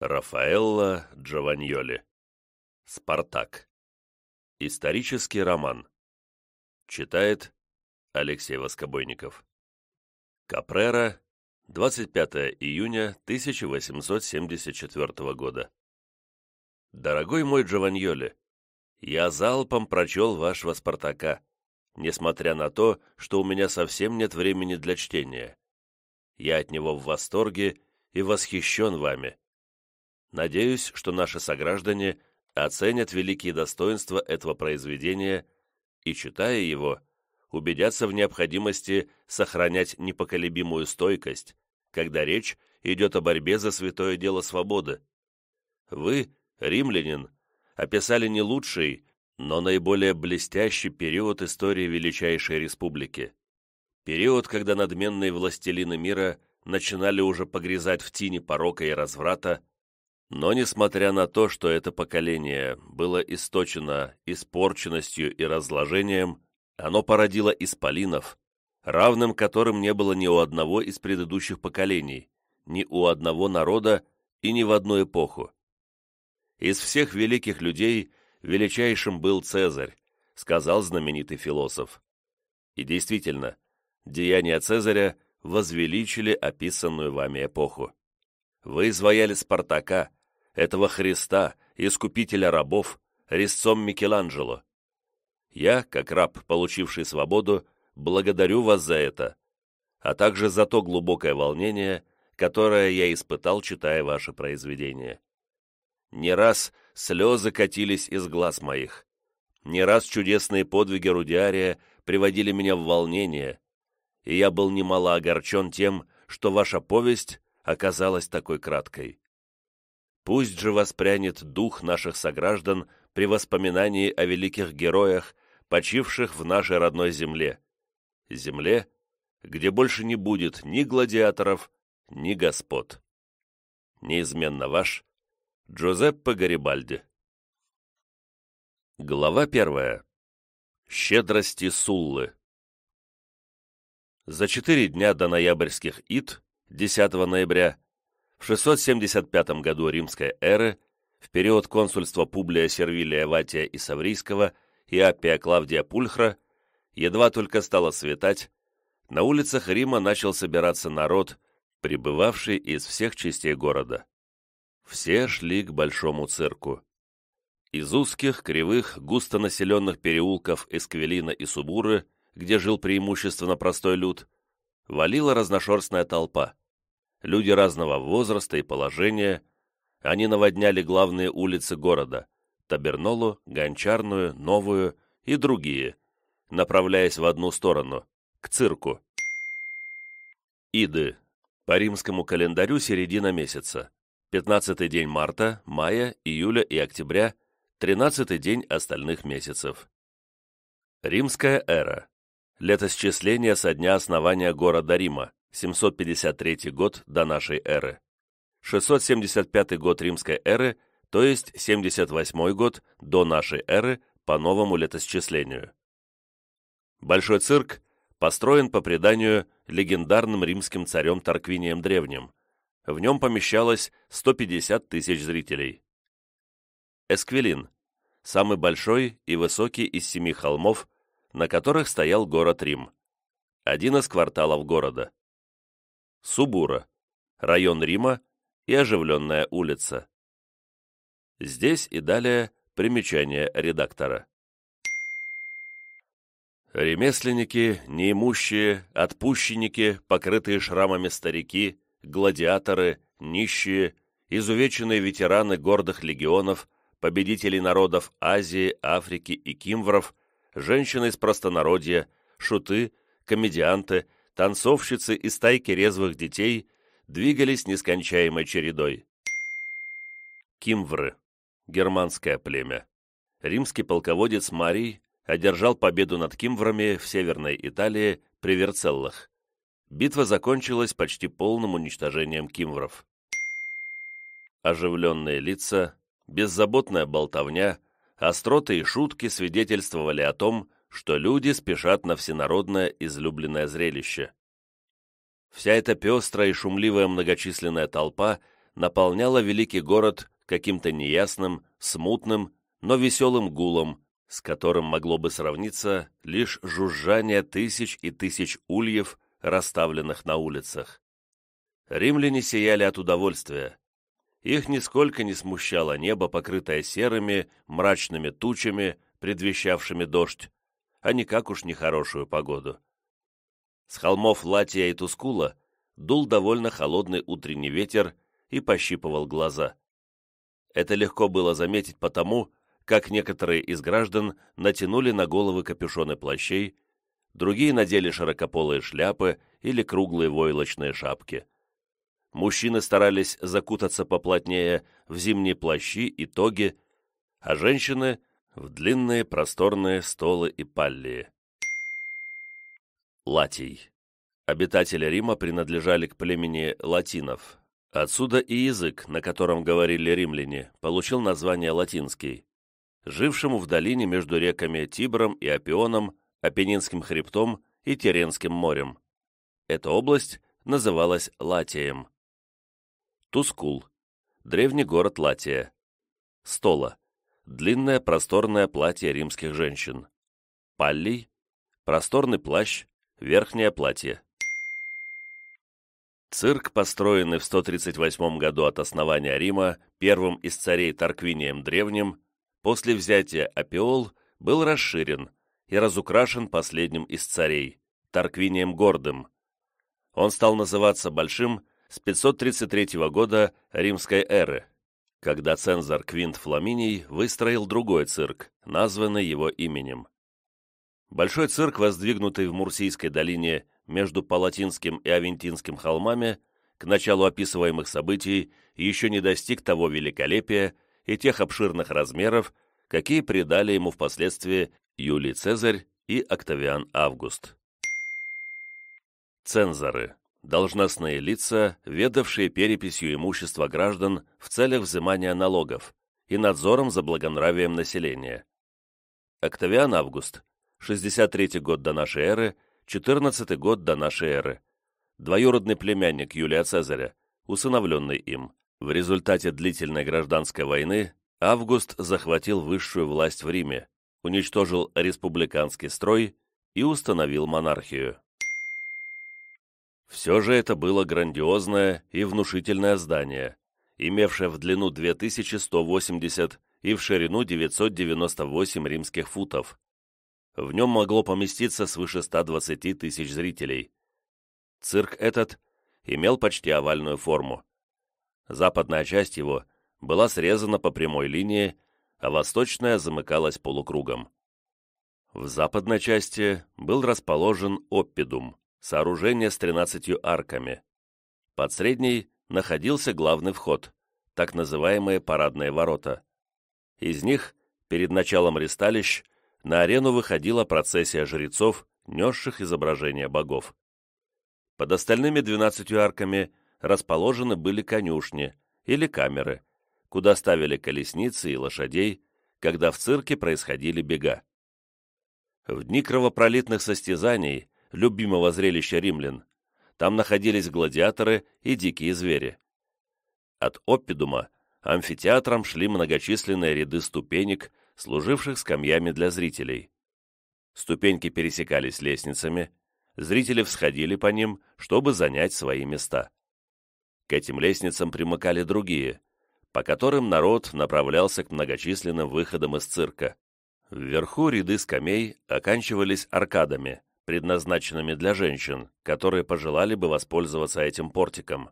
Рафаэлла Джованьоли. «Спартак». Исторический роман. Читает Алексей Воскобойников. Капрера, 25 июня 1874 года. «Дорогой мой Джованьоли, я залпом прочел вашего «Спартака», несмотря на то, что у меня совсем нет времени для чтения. Я от него в восторге и восхищен вами, Надеюсь, что наши сограждане оценят великие достоинства этого произведения и, читая его, убедятся в необходимости сохранять непоколебимую стойкость, когда речь идет о борьбе за святое дело свободы. Вы, римлянин, описали не лучший, но наиболее блестящий период истории Величайшей Республики. Период, когда надменные властелины мира начинали уже погрязать в тине порока и разврата, но несмотря на то, что это поколение было источено испорченностью и разложением, оно породило исполинов, равным которым не было ни у одного из предыдущих поколений, ни у одного народа и ни в одну эпоху. Из всех великих людей величайшим был Цезарь, сказал знаменитый философ. И действительно, деяния Цезаря возвеличили описанную вами эпоху. Вы изваяли Спартака – этого Христа, искупителя рабов, резцом Микеланджело. Я, как раб, получивший свободу, благодарю вас за это, а также за то глубокое волнение, которое я испытал, читая ваше произведение. Не раз слезы катились из глаз моих. Не раз чудесные подвиги Рудиария приводили меня в волнение, и я был немало огорчен тем, что ваша повесть оказалась такой краткой. Пусть же воспрянет дух наших сограждан при воспоминании о великих героях, почивших в нашей родной земле. Земле, где больше не будет ни гладиаторов, ни господ. Неизменно ваш Джузеппе Гарибальди. Глава первая. Щедрости Суллы. За четыре дня до ноябрьских ид, 10 ноября, в 675 году римской эры, в период консульства Публия Сервилия Ватия и Саврийского и Аппия Клавдия Пульхра, едва только стало светать, на улицах Рима начал собираться народ, прибывавший из всех частей города. Все шли к большому цирку. Из узких, кривых, густонаселенных переулков Эсквелина и Субуры, где жил преимущественно простой люд, валила разношерстная толпа люди разного возраста и положения, они наводняли главные улицы города – Табернолу, Гончарную, Новую и другие, направляясь в одну сторону – к цирку. Иды. По римскому календарю середина месяца. 15-й день марта, мая, июля и октября, 13-й день остальных месяцев. Римская эра. Летосчисление со дня основания города Рима. 753 год до нашей эры, 675 год римской эры, то есть 78 год до нашей эры по новому летосчислению. Большой цирк построен по преданию легендарным римским царем Тарквинием Древним. В нем помещалось 150 тысяч зрителей. Эсквилин – самый большой и высокий из семи холмов, на которых стоял город Рим. Один из кварталов города. Субура, район Рима и оживленная улица. Здесь и далее примечание редактора. Ремесленники, неимущие, отпущенники, покрытые шрамами старики, гладиаторы, нищие, изувеченные ветераны гордых легионов, победители народов Азии, Африки и Кимвров, женщины из простонародья, шуты, комедианты – танцовщицы из стайки резвых детей двигались нескончаемой чередой. Кимвры. Германское племя. Римский полководец Марий одержал победу над кимврами в Северной Италии при Верцеллах. Битва закончилась почти полным уничтожением кимвров. Оживленные лица, беззаботная болтовня, остроты и шутки свидетельствовали о том, что люди спешат на всенародное излюбленное зрелище. Вся эта пестрая и шумливая многочисленная толпа наполняла великий город каким-то неясным, смутным, но веселым гулом, с которым могло бы сравниться лишь жужжание тысяч и тысяч ульев, расставленных на улицах. Римляне сияли от удовольствия. Их нисколько не смущало небо, покрытое серыми, мрачными тучами, предвещавшими дождь, а никак уж нехорошую погоду. С холмов Латия и Тускула дул довольно холодный утренний ветер и пощипывал глаза. Это легко было заметить потому, как некоторые из граждан натянули на головы капюшоны плащей, другие надели широкополые шляпы или круглые войлочные шапки. Мужчины старались закутаться поплотнее в зимние плащи и тоги, а женщины в длинные просторные столы и паллии. Латий. Обитатели Рима принадлежали к племени латинов. Отсюда и язык, на котором говорили римляне, получил название латинский. Жившему в долине между реками Тибром и Апионом, Апеннинским хребтом и Теренским морем. Эта область называлась Латием. Тускул. Древний город Латия. Стола длинное просторное платье римских женщин. Палли – просторный плащ, верхнее платье. Цирк, построенный в 138 году от основания Рима первым из царей Тарквинием Древним, после взятия Апиол был расширен и разукрашен последним из царей – Тарквинием Гордым. Он стал называться Большим с 533 года римской эры – когда цензор Квинт Фламиний выстроил другой цирк, названный его именем. Большой цирк, воздвигнутый в Мурсийской долине между Палатинским и Авентинским холмами, к началу описываемых событий еще не достиг того великолепия и тех обширных размеров, какие придали ему впоследствии Юлий Цезарь и Октавиан Август. Цензоры должностные лица, ведавшие переписью имущества граждан в целях взимания налогов и надзором за благонравием населения. Октавиан Август, 63 год до нашей эры, 14 год до нашей эры, двоюродный племянник Юлия Цезаря, усыновленный им. В результате длительной гражданской войны Август захватил высшую власть в Риме, уничтожил республиканский строй и установил монархию. Все же это было грандиозное и внушительное здание, имевшее в длину 2180 и в ширину 998 римских футов. В нем могло поместиться свыше 120 тысяч зрителей. Цирк этот имел почти овальную форму. Западная часть его была срезана по прямой линии, а восточная замыкалась полукругом. В западной части был расположен оппидум, сооружение с 13 арками. Под средней находился главный вход, так называемые парадные ворота. Из них, перед началом ресталищ, на арену выходила процессия жрецов, несших изображения богов. Под остальными 12 арками расположены были конюшни или камеры, куда ставили колесницы и лошадей, когда в цирке происходили бега. В дни кровопролитных состязаний любимого зрелища римлян. Там находились гладиаторы и дикие звери. От Оппидума амфитеатром шли многочисленные ряды ступенек, служивших скамьями для зрителей. Ступеньки пересекались лестницами, зрители всходили по ним, чтобы занять свои места. К этим лестницам примыкали другие, по которым народ направлялся к многочисленным выходам из цирка. Вверху ряды скамей оканчивались аркадами, предназначенными для женщин, которые пожелали бы воспользоваться этим портиком.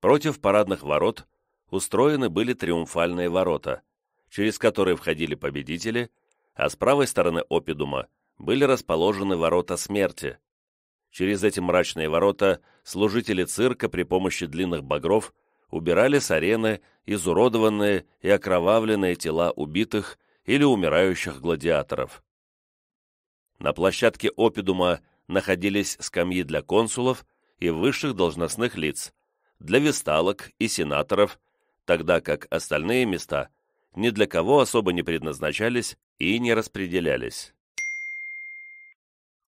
Против парадных ворот устроены были триумфальные ворота, через которые входили победители, а с правой стороны Опидума были расположены ворота смерти. Через эти мрачные ворота служители цирка при помощи длинных багров убирали с арены изуродованные и окровавленные тела убитых или умирающих гладиаторов. На площадке Опидума находились скамьи для консулов и высших должностных лиц, для весталок и сенаторов, тогда как остальные места ни для кого особо не предназначались и не распределялись.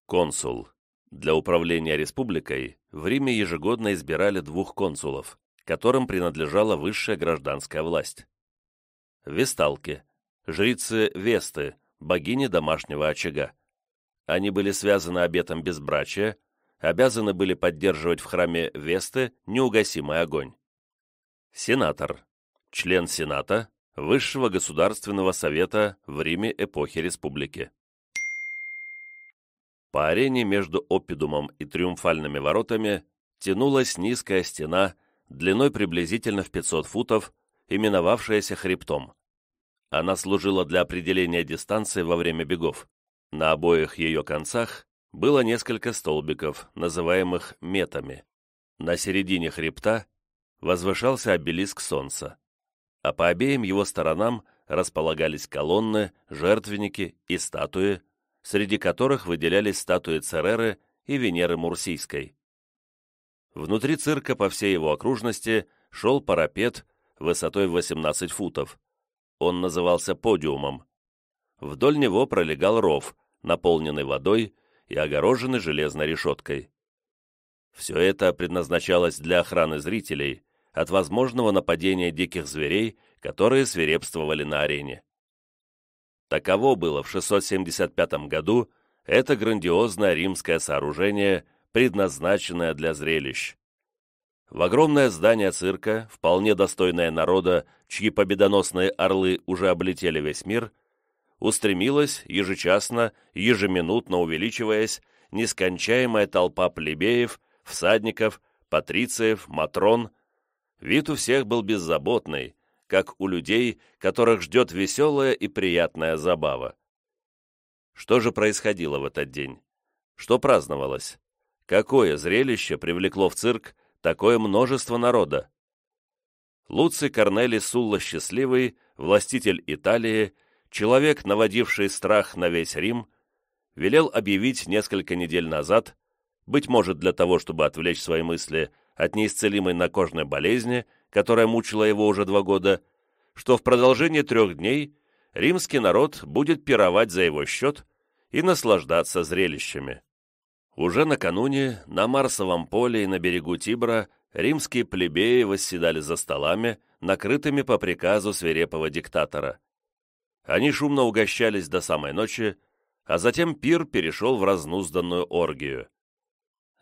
Консул. Для управления республикой в Риме ежегодно избирали двух консулов, которым принадлежала высшая гражданская власть. Весталки. Жрицы Весты, богини домашнего очага. Они были связаны обетом безбрачия, обязаны были поддерживать в храме Весты неугасимый огонь. Сенатор. Член Сената, Высшего Государственного Совета в Риме эпохи Республики. По арене между Опидумом и Триумфальными воротами тянулась низкая стена длиной приблизительно в 500 футов, именовавшаяся хребтом. Она служила для определения дистанции во время бегов. На обоих ее концах было несколько столбиков, называемых метами. На середине хребта возвышался обелиск солнца, а по обеим его сторонам располагались колонны, жертвенники и статуи, среди которых выделялись статуи Цереры и Венеры Мурсийской. Внутри цирка по всей его окружности шел парапет высотой 18 футов. Он назывался подиумом. Вдоль него пролегал ров, Наполненный водой и огороженный железной решеткой. Все это предназначалось для охраны зрителей от возможного нападения диких зверей, которые свирепствовали на арене. Таково было в 675 году это грандиозное римское сооружение, предназначенное для зрелищ. В огромное здание цирка, вполне достойное народа, чьи победоносные орлы уже облетели весь мир, устремилась ежечасно, ежеминутно увеличиваясь, нескончаемая толпа плебеев, всадников, патрициев, матрон. Вид у всех был беззаботный, как у людей, которых ждет веселая и приятная забава. Что же происходило в этот день? Что праздновалось? Какое зрелище привлекло в цирк такое множество народа? Луций Корнели Сулла Счастливый, властитель Италии, человек, наводивший страх на весь Рим, велел объявить несколько недель назад, быть может для того, чтобы отвлечь свои мысли от неисцелимой накожной болезни, которая мучила его уже два года, что в продолжении трех дней римский народ будет пировать за его счет и наслаждаться зрелищами. Уже накануне на Марсовом поле и на берегу Тибра римские плебеи восседали за столами, накрытыми по приказу свирепого диктатора. Они шумно угощались до самой ночи, а затем пир перешел в разнузданную оргию.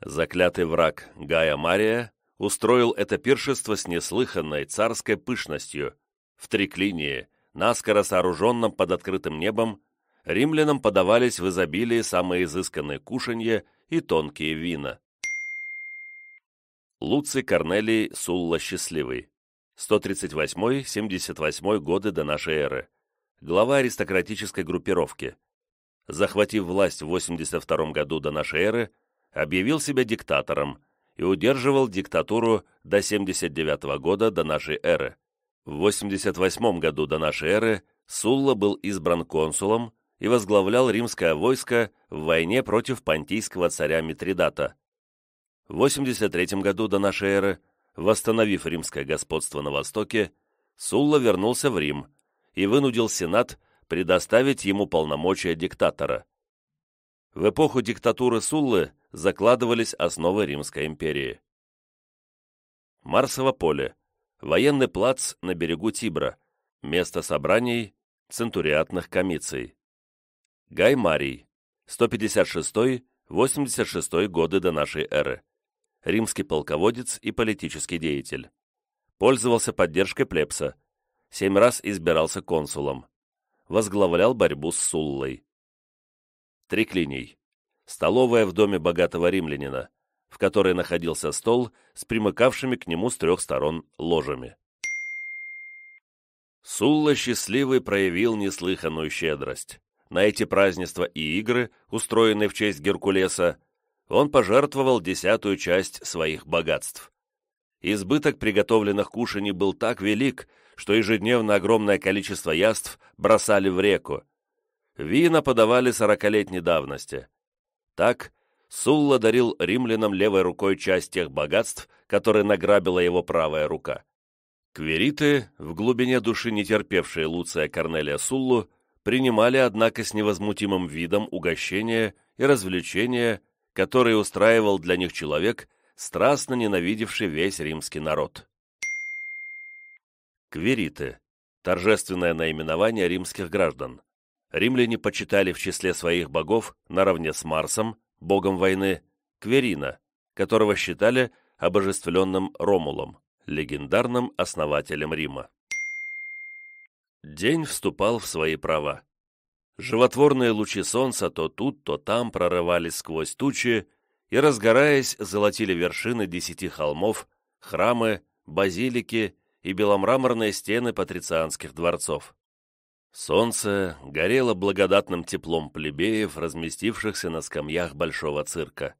Заклятый враг Гая Мария устроил это пиршество с неслыханной царской пышностью. В триклинии, наскоро сооруженном под открытым небом, римлянам подавались в изобилии самые изысканные кушанья и тонкие вина. Луций Корнелий Сулла Счастливый 138-78 годы до нашей эры глава аристократической группировки. Захватив власть в 82 году до нашей эры, объявил себя диктатором и удерживал диктатуру до 79 года до нашей эры. В 88 году до нашей эры Сулла был избран консулом и возглавлял римское войско в войне против пантийского царя Митридата. В 83 году до нашей эры, восстановив римское господство на Востоке, Сулла вернулся в Рим – и вынудил Сенат предоставить ему полномочия диктатора. В эпоху диктатуры Суллы закладывались основы Римской империи. Марсово поле – военный плац на берегу Тибра, место собраний центуриатных комиций. Гай Марий, 156-86 годы до нашей эры. Римский полководец и политический деятель. Пользовался поддержкой плебса – семь раз избирался консулом. Возглавлял борьбу с Суллой. Триклиний. Столовая в доме богатого римлянина, в которой находился стол с примыкавшими к нему с трех сторон ложами. Сулла счастливый проявил неслыханную щедрость. На эти празднества и игры, устроенные в честь Геркулеса, он пожертвовал десятую часть своих богатств. Избыток приготовленных кушаний был так велик, что ежедневно огромное количество яств бросали в реку. Вина подавали сорокалетней давности. Так Сулла дарил римлянам левой рукой часть тех богатств, которые награбила его правая рука. Квериты, в глубине души не терпевшие Луция Корнелия Суллу, принимали, однако, с невозмутимым видом угощения и развлечения, которые устраивал для них человек – страстно ненавидевший весь римский народ. Квириты – торжественное наименование римских граждан. Римляне почитали в числе своих богов, наравне с Марсом, богом войны, Кверина, которого считали обожествленным Ромулом, легендарным основателем Рима. День вступал в свои права. Животворные лучи солнца то тут, то там прорывались сквозь тучи и, разгораясь, золотили вершины десяти холмов, храмы, базилики и беломраморные стены патрицианских дворцов. Солнце горело благодатным теплом плебеев, разместившихся на скамьях большого цирка.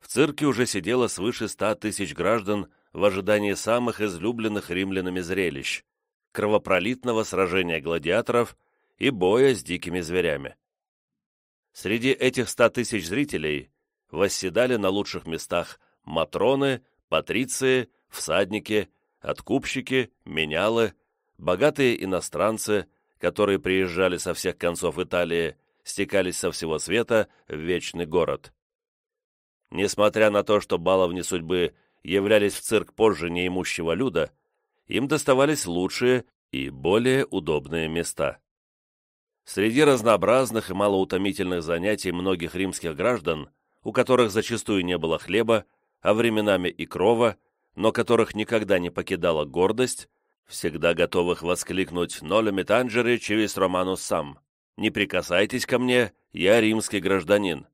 В цирке уже сидело свыше ста тысяч граждан в ожидании самых излюбленных римлянами зрелищ – кровопролитного сражения гладиаторов и боя с дикими зверями. Среди этих ста тысяч зрителей восседали на лучших местах матроны, патриции, всадники, откупщики, менялы, богатые иностранцы, которые приезжали со всех концов Италии, стекались со всего света в вечный город. Несмотря на то, что баловни судьбы являлись в цирк позже неимущего люда, им доставались лучшие и более удобные места. Среди разнообразных и малоутомительных занятий многих римских граждан – у которых зачастую не было хлеба, а временами и крова, но которых никогда не покидала гордость, всегда готовых воскликнуть «Нолеми танджери чевис роману сам!» «Не прикасайтесь ко мне, я римский гражданин!»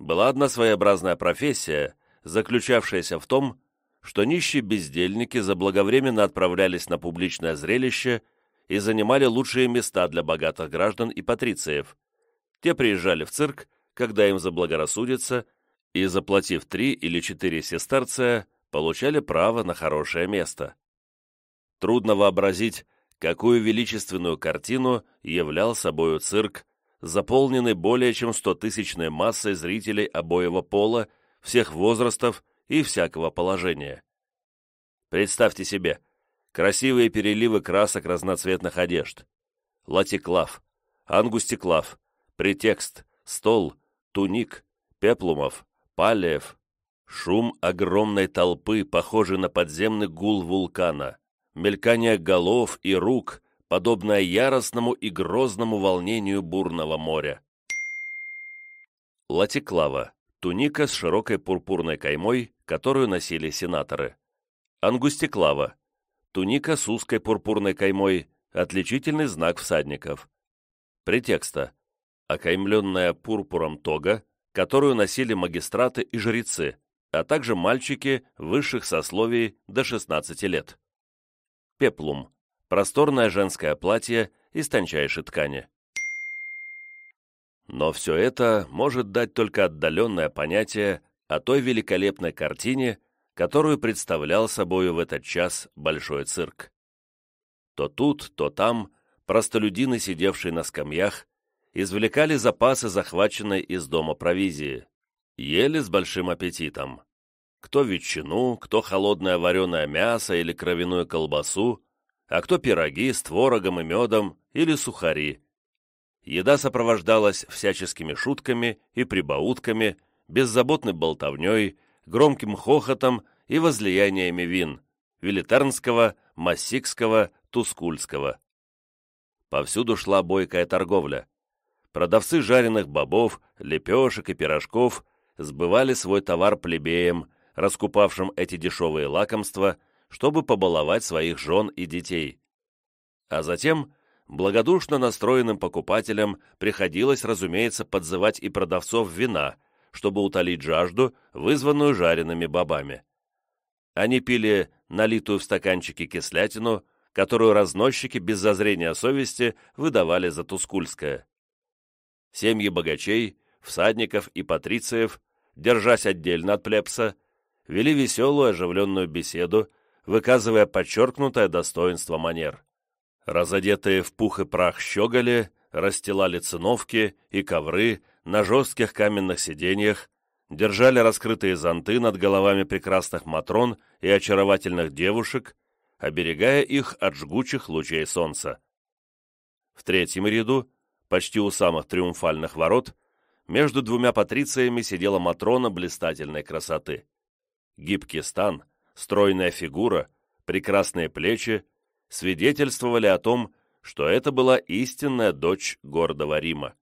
Была одна своеобразная профессия, заключавшаяся в том, что нищие бездельники заблаговременно отправлялись на публичное зрелище и занимали лучшие места для богатых граждан и патрициев. Те приезжали в цирк, когда им заблагорассудится, и, заплатив три или четыре сестарция, получали право на хорошее место. Трудно вообразить, какую величественную картину являл собою цирк, заполненный более чем стотысячной массой зрителей обоего пола, всех возрастов и всякого положения. Представьте себе, красивые переливы красок разноцветных одежд, латиклав, ангустиклав, претекст, стол, туник, пеплумов, палиев. Шум огромной толпы, похожий на подземный гул вулкана, мелькание голов и рук, подобное яростному и грозному волнению бурного моря. Латиклава – туника с широкой пурпурной каймой, которую носили сенаторы. Ангустиклава – туника с узкой пурпурной каймой, отличительный знак всадников. Притекста – окаймленная пурпуром тога, которую носили магистраты и жрецы, а также мальчики высших сословий до 16 лет. Пеплум – просторное женское платье из тончайшей ткани. Но все это может дать только отдаленное понятие о той великолепной картине, которую представлял собою в этот час большой цирк. То тут, то там простолюдины, сидевшие на скамьях, извлекали запасы, захваченные из дома провизии. Ели с большим аппетитом. Кто ветчину, кто холодное вареное мясо или кровяную колбасу, а кто пироги с творогом и медом или сухари. Еда сопровождалась всяческими шутками и прибаутками, беззаботной болтовней, громким хохотом и возлияниями вин – велитарнского, массикского, тускульского. Повсюду шла бойкая торговля продавцы жареных бобов, лепешек и пирожков сбывали свой товар плебеям, раскупавшим эти дешевые лакомства, чтобы побаловать своих жен и детей. А затем благодушно настроенным покупателям приходилось, разумеется, подзывать и продавцов вина, чтобы утолить жажду, вызванную жареными бобами. Они пили налитую в стаканчики кислятину, которую разносчики без зазрения совести выдавали за тускульское. Семьи богачей, всадников и патрициев, держась отдельно от плебса, вели веселую оживленную беседу, выказывая подчеркнутое достоинство манер. Разодетые в пух и прах щеголи расстилали циновки и ковры на жестких каменных сиденьях, держали раскрытые зонты над головами прекрасных матрон и очаровательных девушек, оберегая их от жгучих лучей солнца. В третьем ряду Почти у самых триумфальных ворот между двумя патрициями сидела Матрона блистательной красоты. Гибкий стан, стройная фигура, прекрасные плечи свидетельствовали о том, что это была истинная дочь гордого Рима.